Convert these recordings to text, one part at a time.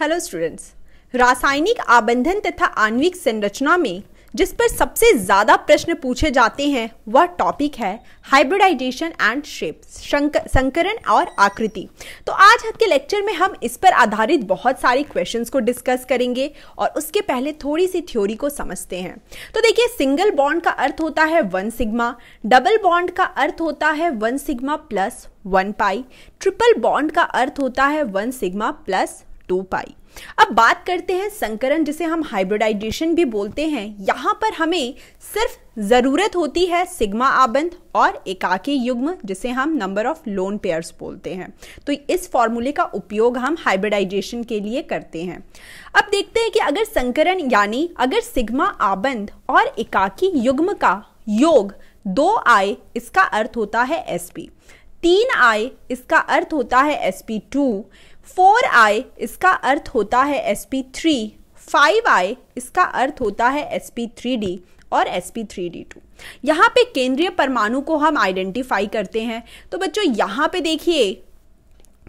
hello students रासायनिक आबंधन तथा आणविक संरचना में जिस पर सबसे ज़्यादा प्रश्न पूछे जाते हैं वह टॉपिक है हाइब्रिडाइजेशन एंड शेप संकरण और आकृति तो आज के लेक्चर में हम इस पर आधारित बहुत सारे क्वेश्चंस को डिस्कस करेंगे और उसके पहले थोड़ी सी थ्योरी को समझते हैं तो देखिए सिंगल बॉन्ड का अर्थ होता है वन सिग्मा डबल बॉन्ड का अर्थ होता है one sigma plus one pi triple bond का अर्थ होता है one sigma plus two pi अब बात करते हैं संकरण जिसे हम हाइब्रिडाइजेशन भी बोलते हैं यहाँ पर हमें सिर्फ ज़रूरत होती है सिग्मा आबंध और एकाकी युग्म जिसे हम नंबर ऑफ लोन पेयर्स बोलते हैं तो इस फॉर्मूले का उपयोग हम हाइब्रिडाइजेशन के लिए करते हैं अब देखते हैं कि अगर संकरण यानी अगर सिग्मा आबंध और एकाकी युग्म का योग दो आए इसका अर्थ होता है एस पी तीन आए इसका अर्थ होता है S P two four I इसका अर्थ होता है S P three five I इसका अर्थ होता है एस पी थ्री डी और S P three D two यहाँ पे केंद्रीय परमाणु को हम आइडेंटिफाई करते हैं तो बच्चों यहाँ पे देखिए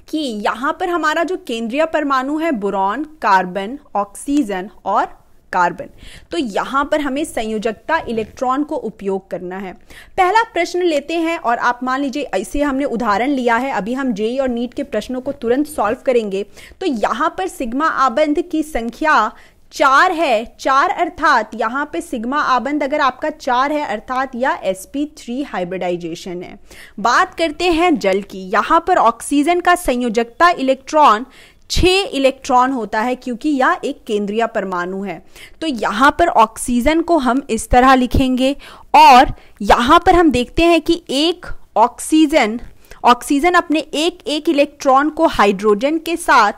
कि यहाँ पर हमारा जो केंद्रीय परमाणु है बुरॉन कार्बन ऑक्सीजन और कार्बन तो यहां पर हमें संयोजकता इलेक्ट्रॉन को उपयोग करना है पहला प्रश्न लेते हैं और आप मान लीजिए ऐसे हमने उदाहरण लिया है अभी हम जेई और नीट के प्रश्नों को तुरंत सॉल्व करेंगे तो यहां पर सिग्मा आबंध की संख्या चार है चार अर्थात यहाँ पे सिग्मा आबंध अगर आपका चार है अर्थात या एस पी थ्री हाइब्रिडाइजेशन है बात करते हैं जल की यहाँ पर ऑक्सीजन का संयोजकता इलेक्ट्रॉन छः इलेक्ट्रॉन होता है क्योंकि यह एक केंद्रीय परमाणु है तो यहाँ पर ऑक्सीजन को हम इस तरह लिखेंगे और यहाँ पर हम देखते हैं कि एक ऑक्सीजन ऑक्सीजन अपने एक एक इलेक्ट्रॉन को हाइड्रोजन के साथ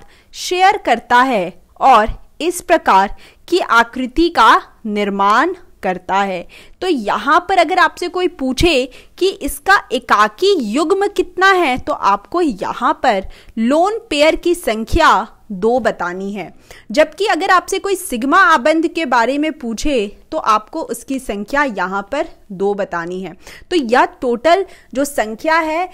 शेयर करता है और इस प्रकार की आकृति का निर्माण करता है तो यहाँ पर अगर आपसे कोई पूछे कि इसका एकाकी युग्म कितना है तो आपको यहाँ पर लोन पेयर की संख्या दो बतानी है जबकि अगर आपसे कोई सिग्मा आबंध के बारे में पूछे तो आपको उसकी संख्या यहाँ पर दो बतानी है तो यह टोटल जो संख्या है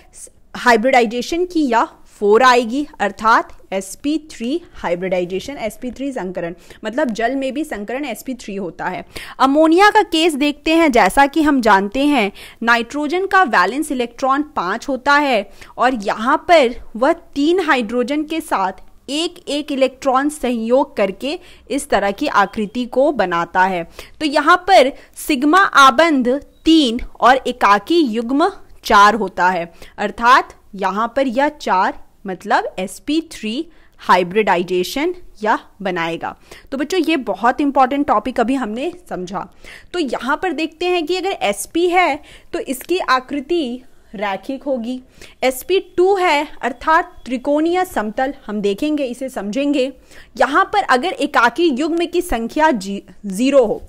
हाइब्रिडाइजेशन की या फोर आएगी अर्थात sp3 हाइब्रिडाइजेशन थ्री संकरण मतलब जल में भी संकरण sp3 होता है अमोनिया का केस देखते हैं जैसा कि हम जानते हैं नाइट्रोजन का वैलेंस इलेक्ट्रॉन पाँच होता है और यहाँ पर वह तीन हाइड्रोजन के साथ एक एक इलेक्ट्रॉन संयोग करके इस तरह की आकृति को बनाता है तो यहाँ पर सिग्मा आबंध तीन और एकाकी युग्म चार होता है अर्थात यहाँ पर यह चार मतलब एस पी थ्री हाइब्रिडाइजेशन या बनाएगा तो बच्चों ये बहुत इंपॉर्टेंट टॉपिक अभी हमने समझा तो यहाँ पर देखते हैं कि अगर एस पी है तो इसकी आकृति रैखिक होगी एस पी टू है अर्थात त्रिकोणीय समतल हम देखेंगे इसे समझेंगे यहाँ पर अगर एकाकी युग्म की संख्या जी जीरो हो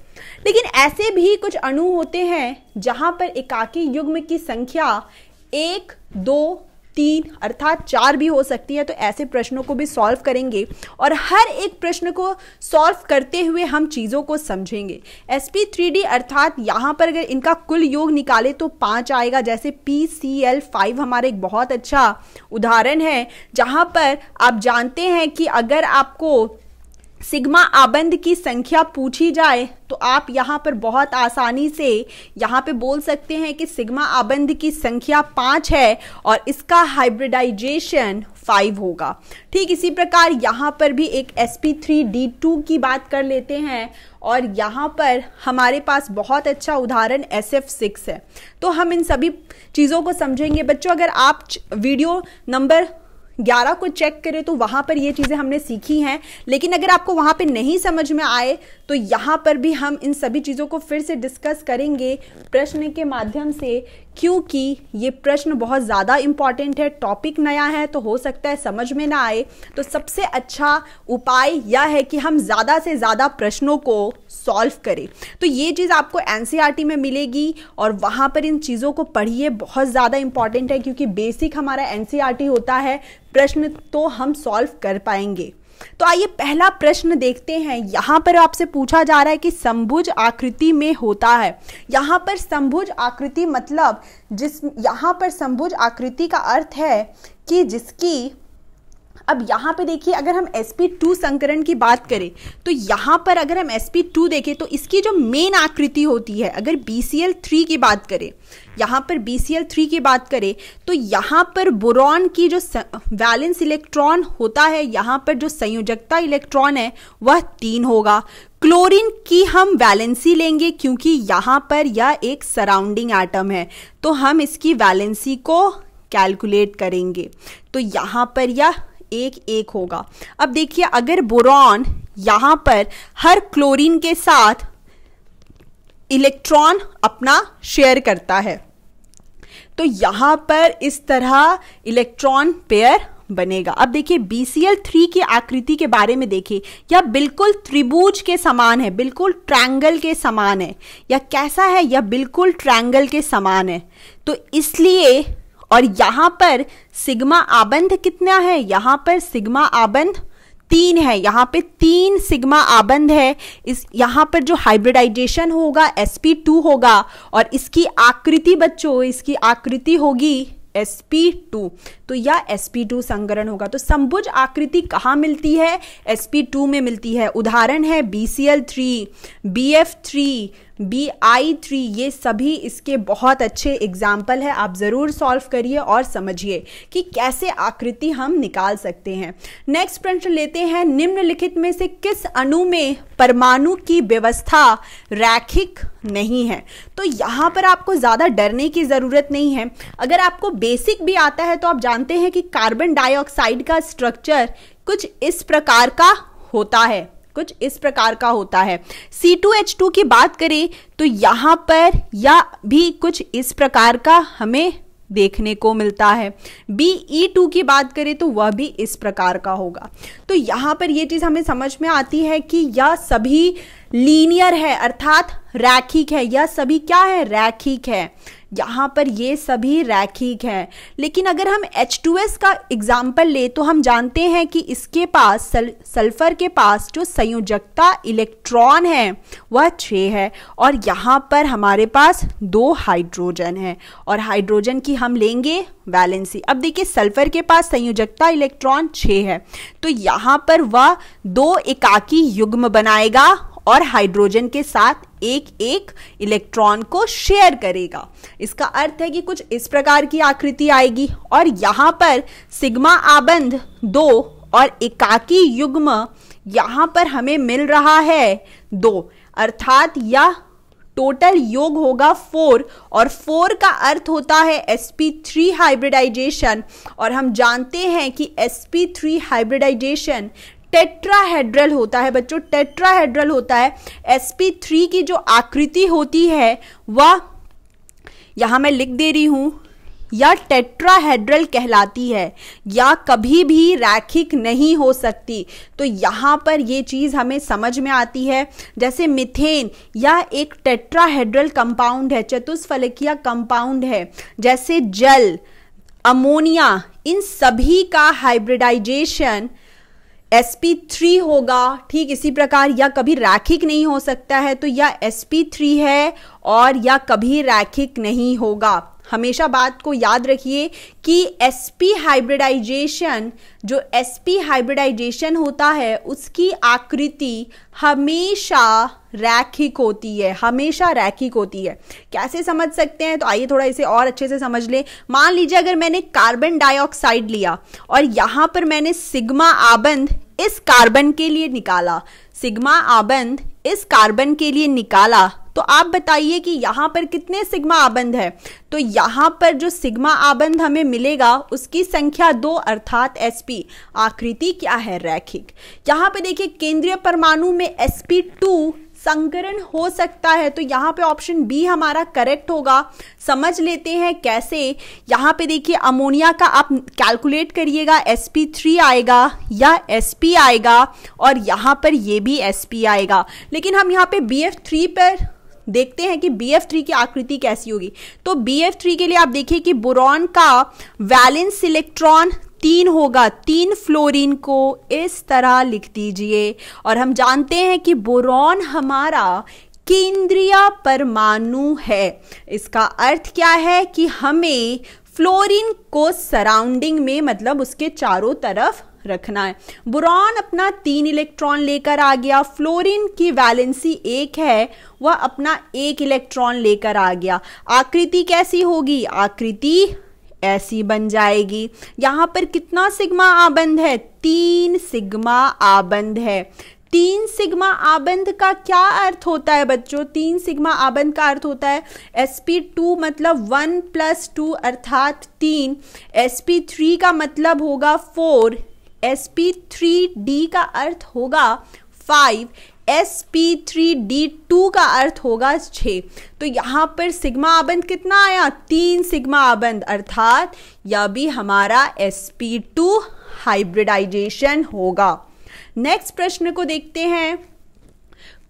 लेकिन ऐसे भी कुछ अणु होते हैं जहाँ पर एकाकी युग्म की संख्या एक दो तीन अर्थात चार भी हो सकती है तो ऐसे प्रश्नों को भी सॉल्व करेंगे और हर एक प्रश्न को सॉल्व करते हुए हम चीज़ों को समझेंगे एस पी थ्री डी अर्थात यहाँ पर अगर इनका कुल योग निकाले तो पाँच आएगा जैसे पी सी एल फाइव हमारा एक बहुत अच्छा उदाहरण है जहाँ पर आप जानते हैं कि अगर आपको सिग्मा आबंद की संख्या पूछी जाए तो आप यहाँ पर बहुत आसानी से यहाँ पे बोल सकते हैं कि सिग्मा आबंद की संख्या पाँच है और इसका हाइब्रिडाइजेशन फाइव होगा ठीक इसी प्रकार यहाँ पर भी एक S P three D two की बात कर लेते हैं और यहाँ पर हमारे पास बहुत अच्छा उदाहरण एस एफ सिक्स है तो हम इन सभी चीज़ों को समझेंगे बच्चों अगर आप वीडियो नंबर ग्यारह को चेक करें तो वहाँ पर ये चीज़ें हमने सीखी हैं लेकिन अगर आपको वहाँ पर नहीं समझ में आए तो यहाँ पर भी हम इन सभी चीज़ों को फिर से डिस्कस करेंगे प्रश्न के माध्यम से क्योंकि ये प्रश्न बहुत ज़्यादा इम्पॉर्टेंट है टॉपिक नया है तो हो सकता है समझ में ना आए तो सबसे अच्छा उपाय यह है कि हम ज़्यादा से ज़्यादा प्रश्नों को सॉल्व करें तो ये चीज़ आपको एन e में मिलेगी और वहाँ पर इन चीज़ों को पढ़िए बहुत ज़्यादा इंपॉर्टेंट है क्योंकि बेसिक हमारा एन e होता है प्रश्न तो हम सॉल्व कर पाएंगे तो आइए पहला प्रश्न देखते हैं यहां पर आपसे पूछा जा रहा है कि संभुज आकृति में होता है यहां पर संभुज आकृति मतलब जिस यहां पर संभुज आकृति का अर्थ है कि जिसकी अब यहाँ पे देखिए अगर हम एस पी टू संकरण की बात करें तो यहाँ पर अगर हम एस पी टू देखें तो इसकी जो मेन आकृति होती है अगर बी सी एल थ्री की बात करें यहाँ पर बी सी एल थ्री की बात करें तो यहाँ पर बोरॉन की जो वैलेंस इलेक्ट्रॉन होता है यहाँ पर जो संयोजकता इलेक्ट्रॉन है वह तीन होगा क्लोरीन की हम वैलेंसी लेंगे क्योंकि यहाँ पर यह एक सराउंडिंग एटम है तो हम इसकी वैलेंसी को कैलकुलेट करेंगे तो यहाँ पर यह एक एक होगा अब देखिए अगर बोरॉन यहाँ पर हर क्लोरीन के साथ इलेक्ट्रॉन अपना शेयर करता है तो यहाँ पर इस तरह इलेक्ट्रॉन पेयर बनेगा अब देखिए बी थ्री की आकृति के बारे में देखिए यह बिल्कुल त्रिभुज के समान है बिल्कुल ट्रैंगल के समान है या कैसा है यह बिल्कुल ट्रायंगल के समान है तो इसलिए और यहाँ पर सिग्मा आबंध कितना है यहाँ पर सिग्मा आबंध तीन है यहाँ पे तीन सिग्मा आबंध है इस यहाँ पर जो हाइब्रिडाइजेशन होगा sp2 होगा और इसकी आकृति बच्चों इसकी आकृति होगी sp2 तो यह sp2 संगरण होगा तो संभुज आकृति कहाँ मिलती है sp2 में मिलती है उदाहरण है bcl3 bf3 B I three ये सभी इसके बहुत अच्छे एग्जाम्पल है आप ज़रूर सॉल्व करिए और समझिए कि कैसे आकृति हम निकाल सकते हैं नेक्स्ट प्रश्न लेते हैं निम्नलिखित में से किस अणु में परमाणु की व्यवस्था रैखिक नहीं है तो यहाँ पर आपको ज़्यादा डरने की ज़रूरत नहीं है अगर आपको बेसिक भी आता है तो आप जानते हैं कि कार्बन डाइऑक्साइड का स्ट्रक्चर कुछ इस प्रकार का होता है कुछ इस प्रकार का होता है C2H2 की बात करें तो यहाँ पर या भी कुछ इस प्रकार का हमें देखने को मिलता है बी ई टू की बात करें तो वह भी इस प्रकार का होगा तो यहाँ पर यह चीज़ हमें समझ में आती है कि यह सभी लीनियर है अर्थात रैखिक है यह सभी क्या है रैखिक है यहाँ पर ये सभी रैखिक हैं लेकिन अगर हम H2S का एग्जाम्पल ले तो हम जानते हैं कि इसके पास सल, सल्फर के पास जो संयोजकता इलेक्ट्रॉन है वह छः है और यहाँ पर हमारे पास दो हाइड्रोजन है और हाइड्रोजन की हम लेंगे वैलेंसी अब देखिए सल्फर के पास संयोजकता इलेक्ट्रॉन छः है तो यहाँ पर वह दो एकाकी युग्म बनाएगा और हाइड्रोजन के साथ एक एक इलेक्ट्रॉन को शेयर करेगा इसका अर्थ है कि कुछ इस प्रकार की आकृति आएगी और यहाँ पर सिग्मा आबंध दो और एकाकी युग्म यहाँ पर हमें मिल रहा है दो अर्थात यह टोटल योग होगा फोर और फोर का अर्थ होता है sp3 हाइब्रिडाइजेशन और हम जानते हैं कि sp3 हाइब्रिडाइजेशन टेट्राहेड्रल होता है बच्चों टेट्राहेड्रल होता है एसपी थ्री की जो आकृति होती है वह यहाँ मैं लिख दे रही हूँ या टेट्राहेड्रल कहलाती है या कभी भी रैखिक नहीं हो सकती तो यहाँ पर ये चीज़ हमें समझ में आती है जैसे मिथेन या एक टेट्राहेड्रल कंपाउंड है चतुष्फलकीय कंपाउंड है जैसे जल अमोनिया इन सभी का हाइब्रिडाइजेशन एस पी थ्री होगा ठीक इसी प्रकार या कभी रैखिक नहीं हो सकता है तो या थ्री है और या कभी रैखिक नहीं होगा हमेशा बात को याद रखिए कि एसपी हाइब्रिडाइजेशन जो एसपी हाइब्रिडाइजेशन होता है उसकी आकृति हमेशा रैखिक होती है हमेशा रैखिक होती है कैसे समझ सकते हैं तो आइए थोड़ा इसे और अच्छे से समझ लें मान लीजिए अगर मैंने कार्बन डाइऑक्साइड लिया और यहाँ पर मैंने सिग्मा आबंध इस कार्बन के लिए निकाला सिग्मा आबंध इस कार्बन के लिए निकाला तो आप बताइए कि यहाँ पर कितने सिग्मा आबंध है तो यहाँ पर जो सिग्मा आबंध हमें मिलेगा उसकी संख्या दो अर्थात एस आकृति क्या है रैखिक यहाँ पे देखिए केंद्रीय परमाणु में एस टू संकरण हो सकता है तो यहाँ पे ऑप्शन बी हमारा करेक्ट होगा समझ लेते हैं कैसे यहाँ पे देखिए अमोनिया का आप कैलकुलेट करिएगा sp3 आएगा या sp आएगा और यहाँ पर ये भी sp आएगा लेकिन हम यहाँ पे bf3 पर देखते हैं कि बी थ्री की आकृति कैसी होगी तो बी थ्री के लिए आप देखिए कि बोरॉन का वैलेंस इलेक्ट्रॉन तीन होगा तीन फ्लोरीन को इस तरह लिख दीजिए और हम जानते हैं कि बोरॉन हमारा केंद्रीय परमाणु है इसका अर्थ क्या है कि हमें फ्लोरीन को सराउंडिंग में मतलब उसके चारों तरफ रखना है बुरान अपना तीन इलेक्ट्रॉन लेकर आ गया फ्लोरीन की वैलेंसी एक है वह अपना एक इलेक्ट्रॉन लेकर आ गया आकृति कैसी होगी आकृति ऐसी बन जाएगी यहाँ पर कितना सिग्मा आबंध है तीन सिग्मा आबंध है तीन सिग्मा आबंध का क्या अर्थ होता है बच्चों तीन सिग्मा आबंध का अर्थ होता है एस पी टू मतलब वन प्लस टू अर्थात तीन एस पी थ्री का मतलब होगा four S P three D का अर्थ होगा five S P three D two का अर्थ होगा छः तो यहाँ पर सिग्मा आबंद कितना आया तीन सिग्मा आबंद अर्थात यह भी हमारा एस पी टू हाइब्रिडाइजेशन होगा नेक्स्ट प्रश्न को देखते हैं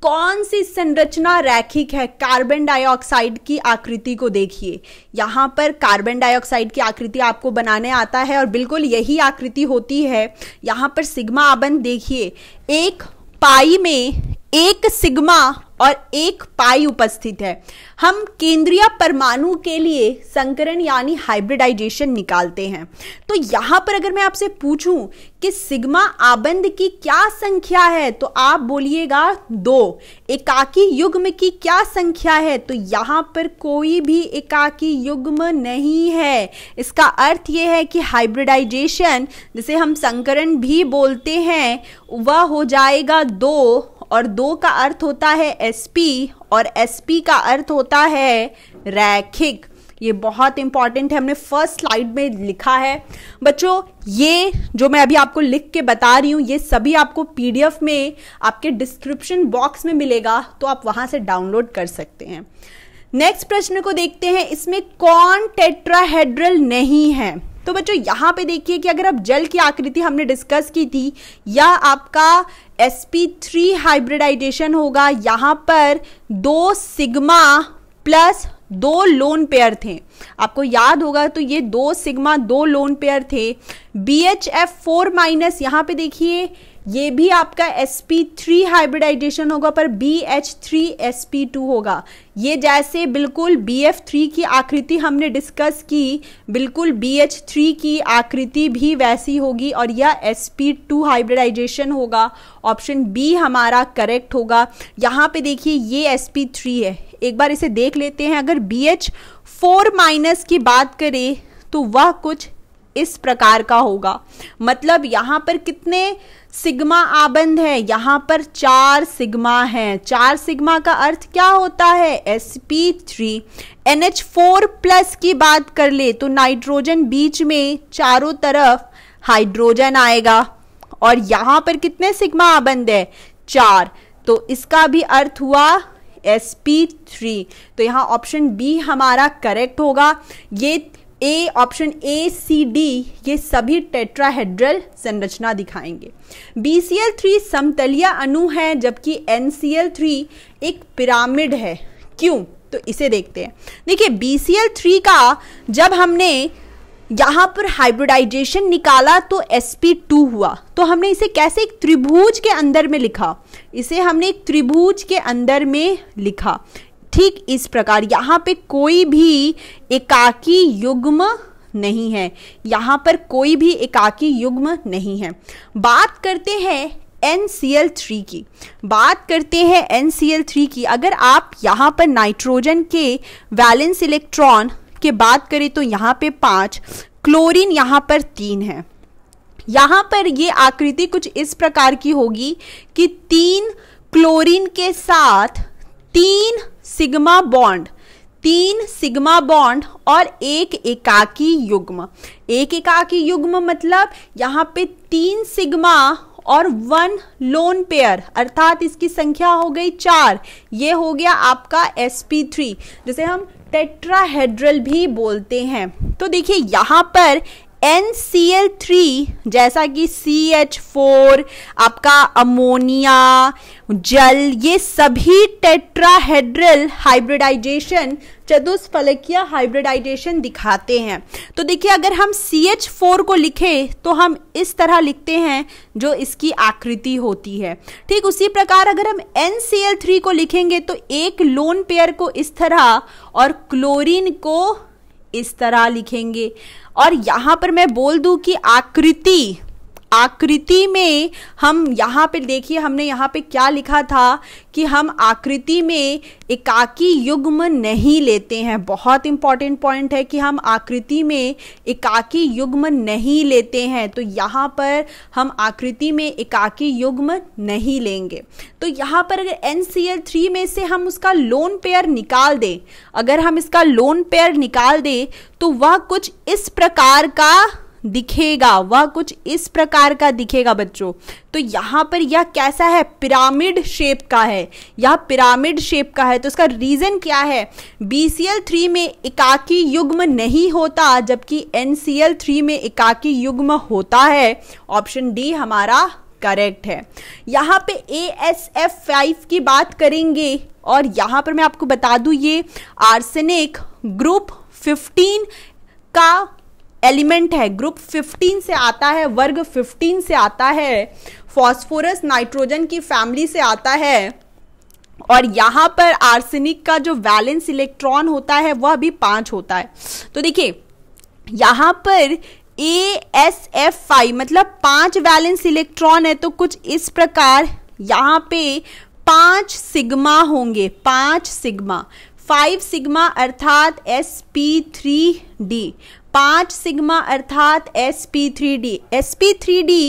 कौन सी संरचना रैखिक है कार्बन डाइऑक्साइड की आकृति को देखिए यहाँ पर कार्बन डाइऑक्साइड की आकृति आपको बनाने आता है और बिल्कुल यही आकृति होती है यहाँ पर सिग्मा आबन देखिए एक पाई में एक सिग्मा और एक पाई उपस्थित है हम केंद्रीय परमाणु के लिए संकरण यानी हाइब्रिडाइजेशन निकालते हैं तो यहाँ पर अगर मैं आपसे पूछूं कि सिग्मा आबंद की क्या संख्या है तो आप बोलिएगा दो एकाकी युग्म की क्या संख्या है तो यहाँ पर कोई भी एकाकी युग्म नहीं है इसका अर्थ यह है कि हाइब्रिडाइजेशन जिसे हम संकरण भी बोलते हैं वह हो जाएगा दो और दो का अर्थ होता है एसपी और एसपी का अर्थ होता है रैखिक ये बहुत इंपॉर्टेंट है हमने फर्स्ट स्लाइड में लिखा है बच्चों ये जो मैं अभी आपको लिख के बता रही हूँ ये सभी आपको पीडीएफ में आपके डिस्क्रिप्शन बॉक्स में मिलेगा तो आप वहाँ से डाउनलोड कर सकते हैं नेक्स्ट प्रश्न को देखते हैं इसमें कौन टेट्राहेड्रल नहीं है तो बच्चों यहाँ पे देखिए कि अगर आप जल की आकृति हमने डिस्कस की थी या आपका sp3 हाइब्रिडाइजेशन होगा यहाँ पर दो सिग्मा प्लस दो लोन पेयर थे आपको याद होगा तो ये दो सिग्मा दो लोन पेयर थे B H F four minus यहाँ पे देखिए ये भी आपका एस पी थ्री हाइब्रिडाइजेशन होगा पर B H three S P two होगा ये जैसे बिल्कुल बी एफ थ्री की आकृति हमने डिस्कस की बिल्कुल बी एच थ्री की आकृति भी वैसी होगी और यह एस पी टू हाइब्रिडाइजेशन होगा ऑप्शन बी हमारा करेक्ट होगा यहाँ पे देखिए ये एस पी थ्री है एक बार इसे देख लेते हैं अगर बी एच फोर माइनस की बात करें तो वह कुछ इस प्रकार का होगा मतलब यहाँ पर कितने सिग्मा आबंध है यहाँ पर चार सिग्मा है चार सिग्मा का अर्थ क्या होता है S P three N H four plus की बात कर ले तो नाइट्रोजन बीच में चारों तरफ हाइड्रोजन आएगा और यहाँ पर कितने सिग्मा आबंध है चार तो इसका भी अर्थ हुआ एस पी थ्री तो यहाँ ऑप्शन बी हमारा करेक्ट होगा ये A option A C D ये सभी टेट्राहेड्रल संरचना दिखाएंगे बी सी एल थ्री समतलिया अणु है जबकि एन सी एल थ्री एक पिरामिड है क्यों तो इसे देखते हैं देखिए बी सी एल थ्री का जब हमने यहाँ पर हाइब्रिडाइजेशन निकाला तो एस पी टू हुआ तो हमने इसे कैसे एक त्रिभुज के अंदर में लिखा इसे हमने एक त्रिभुज के अंदर में लिखा ठीक इस प्रकार यहाँ पे कोई भी एकाकी युग्म नहीं है यहाँ पर कोई भी एकाकी युग्म नहीं है बात करते हैं एन सी एल थ्री की बात करते हैं एन सी एल थ्री की अगर आप यहाँ पर नाइट्रोजन के वैलेंस इलेक्ट्रॉन के बात करें तो यहाँ पे पाँच क्लोरीन यहाँ पर तीन है यहाँ पर ये आकृति कुछ इस प्रकार की होगी कि तीन क्लोरीन के साथ तीन सिग्मा बॉन्ड तीन सिग्मा बॉन्ड और एक एकाकी युग्म एक एकाकी युग्म मतलब यहाँ पे तीन सिग्मा और वन लोन पेयर अर्थात इसकी संख्या हो गई चार ये हो गया आपका sp3 जिसे हम टेट्राहेड्रल भी बोलते हैं तो देखिए यहाँ पर एन सी एल थ्री जैसा कि सी एच फोर आपका अमोनिया जल ये सभी टेट्राहेड्रल हाइब्रिडाइजेशन चतुष्फलकीय हाइब्रिडाइजेशन दिखाते हैं तो देखिए अगर हम सी एच फोर को लिखें तो हम इस तरह लिखते हैं जो इसकी आकृति होती है ठीक उसी प्रकार अगर हम एन सी एल थ्री को लिखेंगे तो एक लोन पेयर को इस तरह और क्लोरीन को इस तरह लिखेंगे और यहाँ पर मैं बोल दूँ कि आकृति आकृति में हम यहाँ पे देखिए हमने यहाँ पे क्या लिखा था कि हम आकृति में एकाकी युग्म नहीं लेते हैं बहुत इंपॉर्टेंट पॉइंट है कि हम आकृति में एकाकी युग्म नहीं लेते हैं तो यहाँ पर हम आकृति में एकाकी युग्म नहीं लेंगे तो यहाँ पर अगर एन सी एल थ्री में से हम उसका लोन पेयर निकाल दें अगर हम इसका लोन पेयर निकाल दें तो वह कुछ इस प्रकार का दिखेगा वह कुछ इस प्रकार का दिखेगा बच्चों तो यहाँ पर यह कैसा है पिरामिड शेप का है यह पिरामिड शेप का है तो इसका रीज़न क्या है बी सी एल थ्री में एकाकी युग्म नहीं होता जबकि एन सी एल थ्री में एकाकी युग्म होता है ऑप्शन डी हमारा करेक्ट है यहाँ पे ए एस एफ फाइव की बात करेंगे और यहाँ पर मैं आपको बता दूँ ये आर्सेनिक ग्रुप फिफ्टीन का एलिमेंट है ग्रुप 15 से आता है वर्ग 15 से आता है फॉस्फोरस नाइट्रोजन की फैमिली से आता है और यहाँ पर आर्सेनिक का जो वैलेंस इलेक्ट्रॉन होता है वह भी पांच होता है तो देखिए यहाँ पर ए एस एफ फाइव मतलब पांच वैलेंस इलेक्ट्रॉन है तो कुछ इस प्रकार यहाँ पे पांच सिग्मा होंगे पांच सिग्मा फाइव सिग्मा अर्थात एस पी थ्री डी पाँच सिग्मा अर्थात S P three D S P three D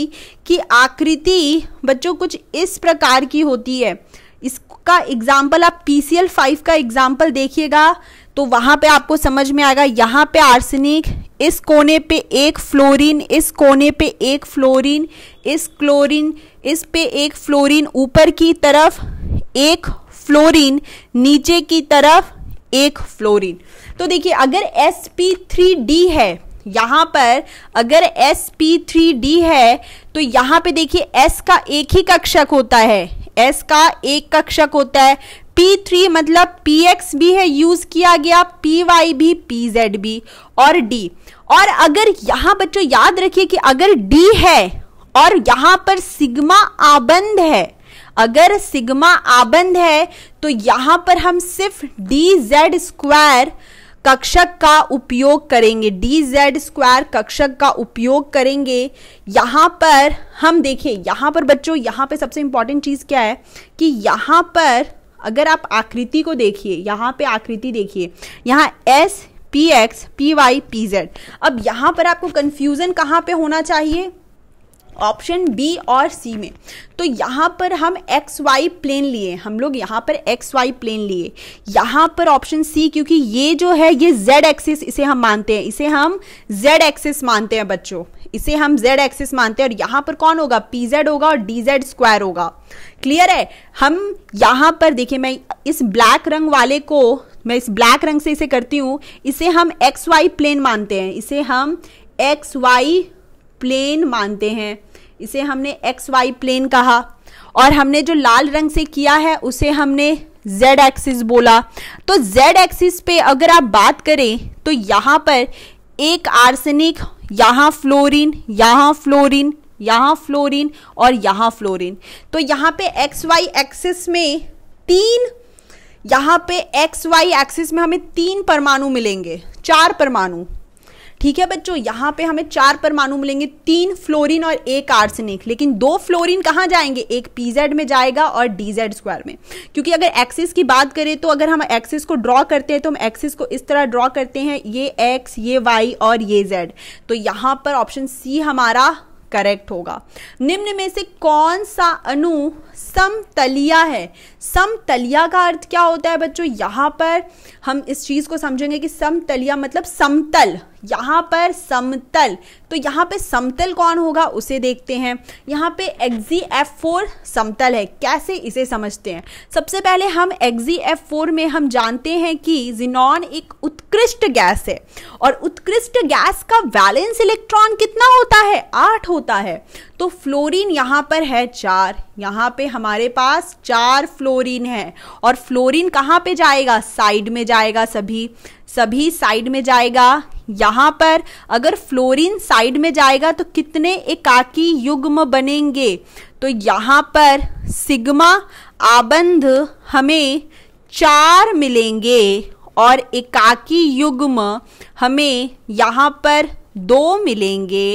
की आकृति बच्चों कुछ इस प्रकार की होती है इसका एग्जाम्पल आप पी सी एल फाइव का एग्जाम्पल देखिएगा तो वहाँ पे आपको समझ में आएगा यहाँ पे आर्सेनिक इस कोने पे एक फ्लोरीन इस कोने पे एक फ्लोरीन इस क्लोरीन इस पे एक फ्लोरीन ऊपर की तरफ एक फ्लोरीन नीचे की तरफ एक फ्लोरीन तो देखिए अगर एस पी थ्री डी है यहाँ पर अगर एस पी थ्री डी है तो यहाँ पे देखिए एस का एक ही कक्षक होता है एस का एक कक्षक होता है पी थ्री मतलब पी एक्स भी है यूज किया गया पी वाई भी पी जेड भी और डी और अगर यहाँ बच्चों याद रखिए कि अगर डी है और यहाँ पर सिग्मा आबंध है अगर सिग्मा आबंध है तो यहाँ पर हम सिर्फ डी जेड स्क्वायर कक्षक का उपयोग करेंगे डी जेड स्क्वायर कक्षक का उपयोग करेंगे यहाँ पर हम देखें यहाँ पर बच्चों यहाँ पे सबसे इम्पॉर्टेंट चीज़ क्या है कि यहाँ पर अगर आप आकृति को देखिए यहाँ पे आकृति देखिए यहाँ S P X P Y P Z अब यहाँ पर आपको कन्फ्यूज़न कहाँ पे होना चाहिए ऑप्शन बी और सी में तो यहाँ पर हम एक्स वाई प्लेन लिए हम लोग यहाँ पर एक्स वाई प्लेन लिए यहाँ पर ऑप्शन सी क्योंकि ये जो है ये जेड एक्सिस इसे हम मानते हैं इसे हम जेड एक्सिस मानते हैं बच्चों इसे हम जेड एक्सिस मानते हैं और यहाँ पर कौन होगा पी जेड होगा और डी जेड स्क्वायर होगा क्लियर है हम यहाँ पर देखिए मैं इस ब्लैक रंग वाले को मैं इस ब्लैक रंग से इसे करती हूँ इसे हम एक्स वाई प्लेन मानते हैं इसे हम एक्स वाई प्लेन मानते हैं इसे हमने एक्स वाई प्लेन कहा और हमने जो लाल रंग से किया है उसे हमने जेड एक्सिस बोला तो जेड एक्सिस पे अगर आप बात करें तो यहाँ पर एक आर्सेनिक यहाँ फ्लोरीन यहाँ फ्लोरीन यहाँ फ्लोरीन और यहाँ फ्लोरीन तो यहाँ पे एक्स वाई एक्सिस में तीन यहाँ पे एक्स वाई एक्सिस में हमें तीन परमाणु मिलेंगे चार परमाणु ठीक है बच्चों यहाँ पे हमें चार परमाणु मिलेंगे तीन फ्लोरीन और एक आर्सेनिक लेकिन दो फ्लोरीन कहाँ जाएंगे एक पीजेड में जाएगा और डीजेड स्क्वायर में क्योंकि अगर एक्सिस की बात करें तो अगर हम एक्सिस को ड्रॉ करते हैं तो हम एक्सिस को इस तरह ड्रॉ करते हैं ये एक्स ये वाई और ये जेड तो यहाँ पर ऑप्शन सी हमारा करेक्ट होगा निम्न में से कौन सा अणु समतलिया है समतलिया का अर्थ क्या होता है बच्चों यहाँ पर हम इस चीज़ को समझेंगे कि समतलिया मतलब समतल यहाँ पर समतल तो यहाँ पे समतल कौन होगा उसे देखते हैं यहाँ पे एक्जी एफ फोर समतल है कैसे इसे समझते हैं सबसे पहले हम एक्जी एफ फोर में हम जानते हैं कि जिनॉन एक उत्कृष्ट गैस है और उत्कृष्ट गैस का वैलेंस इलेक्ट्रॉन कितना होता है आठ होता है तो फ्लोरीन यहाँ पर है चार यहाँ पे हमारे पास चार फ्लोरीन है और फ्लोरीन कहाँ पे जाएगा साइड में जाएगा सभी सभी साइड में जाएगा यहाँ पर अगर फ्लोरीन साइड में जाएगा तो कितने एकाकी युग्म बनेंगे तो यहाँ पर सिग्मा आबंध हमें चार मिलेंगे और एकाकी युग्म हमें यहाँ पर दो मिलेंगे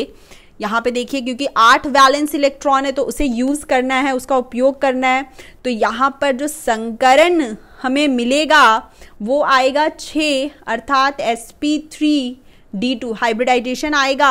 यहाँ पे देखिए क्योंकि आठ वैलेंस इलेक्ट्रॉन है तो उसे यूज करना है उसका उपयोग करना है तो यहाँ पर जो संकरण हमें मिलेगा वो आएगा छ अर्थात S P three D two hybridisation आएगा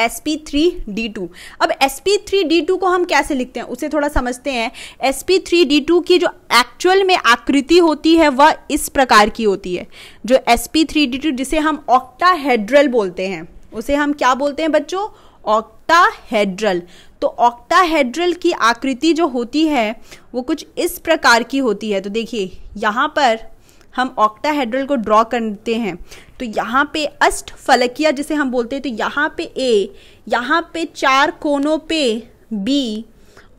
S P three D two अब S P three D two को हम कैसे लिखते हैं उसे थोड़ा समझते हैं S P three D two की जो एक्चुअल में आकृति होती है वह इस प्रकार की होती है जो S P three D two जिसे हम ऑक्टाहेड्रल बोलते हैं उसे हम क्या बोलते हैं बच्चों ऑक्टाहेड्रल तो ऑक्टाहेड्रल की आकृति जो होती है वो कुछ इस प्रकार की होती है तो देखिए यहाँ पर हम ऑक्टाहेड्रल को ड्रॉ करते हैं तो यहाँ पे अष्ट फलकिया जिसे हम बोलते हैं तो यहाँ पे ए यहाँ पे चार कोनों पे बी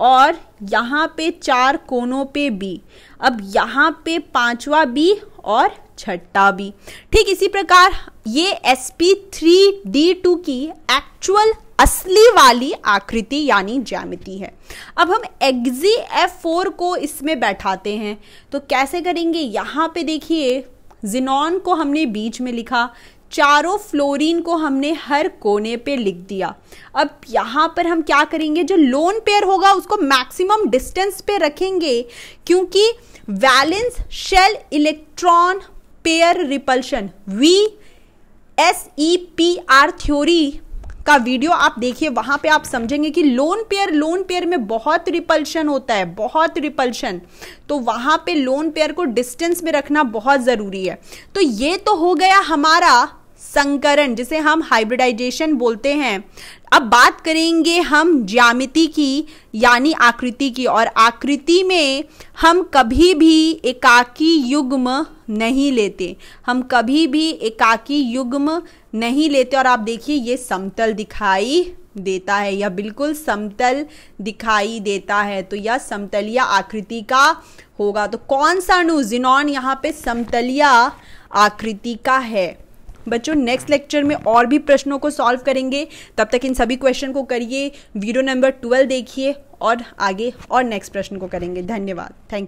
और यहाँ पे चार कोनों पे बी अब यहाँ पे पांचवा बी और छठा बी ठीक इसी प्रकार ये S P three D two की एक्चुअल असली वाली आकृति यानी ज्यामिति है अब हम एग्जी एफ फोर को इसमें बैठाते हैं तो कैसे करेंगे यहाँ पे देखिए जिनॉन को हमने बीच में लिखा चारों फ्लोरीन को हमने हर कोने पे लिख दिया अब यहाँ पर हम क्या करेंगे जो लोन पेयर होगा उसको मैक्सिमम डिस्टेंस पे रखेंगे क्योंकि valence shell electron pair repulsion V S E P R theory का वीडियो आप देखिए वहां पे आप समझेंगे कि लोन पेयर लोन पेयर में बहुत रिपल्शन होता है बहुत रिपल्शन तो वहां पे लोन पेयर को डिस्टेंस में रखना बहुत जरूरी है तो ये तो हो गया हमारा संकरण जिसे हम हाइब्रिडाइजेशन बोलते हैं अब बात करेंगे हम ज्यामिति की यानी आकृति की और आकृति में हम कभी भी एकाकी युग्म नहीं लेते हम कभी भी एकाकी युग्म नहीं लेते और आप देखिए ये समतल दिखाई देता है यह बिल्कुल समतल दिखाई देता है तो यह समतलिया आकृति का होगा तो कौन सा अणु जिनॉन यहाँ पे समतलिया आकृति का है बच्चों नेक्स्ट लेक्चर में और भी प्रश्नों को सॉल्व करेंगे तब तक इन सभी क्वेश्चन को करिए वीडियो नंबर ट्वेल्व देखिए और आगे और नेक्स्ट प्रश्न को करेंगे धन्यवाद थैंक